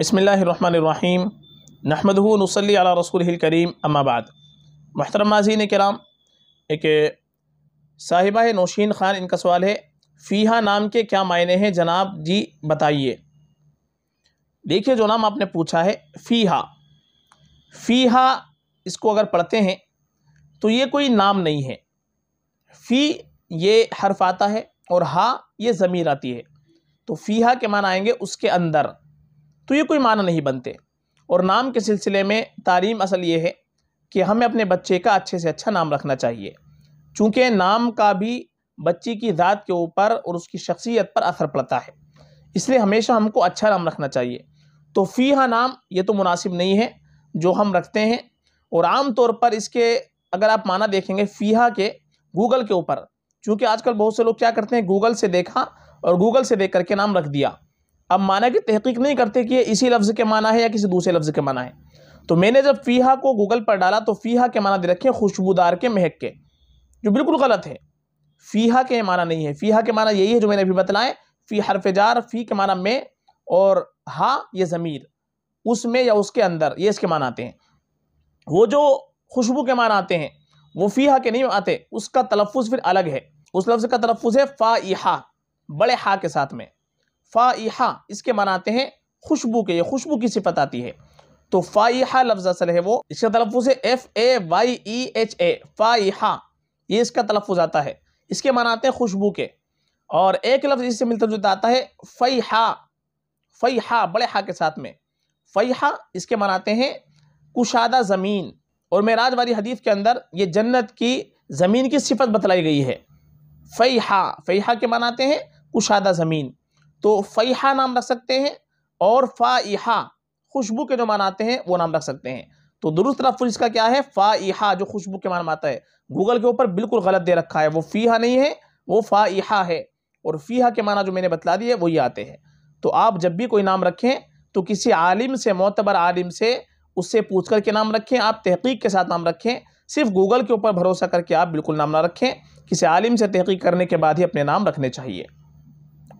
बसमीम नहमद नसली अला रसूल करीम अम्माबाद महतरम माजीन कराम एक साहिबा नौशीन ख़ान इनका सवाल है फ़ीहा नाम के क्या मायने हैं जनाब जी बताइए देखिए जो नाम आपने पूछा है फ़ीहा फ़ीहा इसको अगर पढ़ते हैं तो ये कोई नाम नहीं है फ़ी ये हर्फ आता है और हा ये ज़मीर आती है तो फ़ीहा के मान आएंगे उसके अंदर तो ये कोई माना नहीं बनते और नाम के सिलसिले में तालीम असल ये है कि हमें अपने बच्चे का अच्छे से अच्छा नाम रखना चाहिए चूँकि नाम का भी बच्ची की ज़ात के ऊपर और उसकी शख्सियत पर असर पड़ता है इसलिए हमेशा हमको अच्छा नाम रखना चाहिए तो फ़ीहा नाम ये तो मुनासिब नहीं है जो हम रखते हैं और आम तौर पर इसके अगर आप माना देखेंगे फ़ीहा के गूगल के ऊपर क्योंकि आजकल बहुत से लोग क्या करते हैं गूगल से देखा और गूगल से देख करके नाम रख दिया अब माना कि तहकीक नहीं करते कि ये इसी लफ्ज़ के माना है या किसी दूसरे लफ्ज़ के माना है तो मैंने जब फ़ीहा को गूगल पर डाला तो फ़ीहा के माना दे रखे खुशबूदार के महक के जो बिल्कुल गलत है फ़ीहा के माना नहीं है फ़ीहा के माना यही है जो मैंने अभी बतलाएँ फ़ी जार फ़ी के माना में और हा ये ज़मीर उसमें या उसके अंदर ये इसके माना आते हैं वो जो खुशबू के माना आते हैं वो फ़ीहा के नहीं आते उसका तलफ़ फिर अलग है उस लफ्ज़ का तलफ़ है फ़ा बड़े हा के साथ में फ़ाइहा इसके मनाते हैं खुशबू के ये खुशबू की सिफत आती है तो फ़ाइहा लफ्ज़ असल है वो इसका तलफ़ है F A Y E H A फ़ाइहा ये इसका तलफ़ आता है इसके मनाते हैं खुशबू के और एक लफ्ज़ इससे मिलता जुलता आता है फ़ैहा फ़ैहा बड़े हा के साथ में फ़ैहा इसके मनाते हैं कुशादा ज़मीन और महराज वाली हदीफ़ के अंदर ये जन्नत की ज़मीन की सिफत बतलाई गई है फ़ैहा फ़ैहा के मनाते हैं कुशादा ज़मीन तो फ़ैहा नाम रख सकते हैं और फ़ाहा खुशबू के जो मान आते हैं वो नाम रख सकते हैं तो दुरुस्त लफ्ज़ इसका क्या है फ़ाहा जो खुशबू के मान में आता है गूगल के ऊपर बिल्कुल गलत दे रखा है वो फ़ीहा नहीं है वो फ़ाहा है और फ़ीहा के माना जो मैंने बतला दिए वही आते हैं तो आप जब भी कोई नाम रखें तो किसी आलिम से मोतबर आलिम से उससे पूछ कर के नाम रखें आप तहकीक के साथ नाम रखें सिर्फ गूगल के ऊपर भरोसा करके आप बिल्कुल नाम ना रखें किसी आलिम से तहकीक करने के बाद ही अपने नाम रखने चाहिए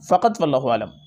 فقط والله أعلم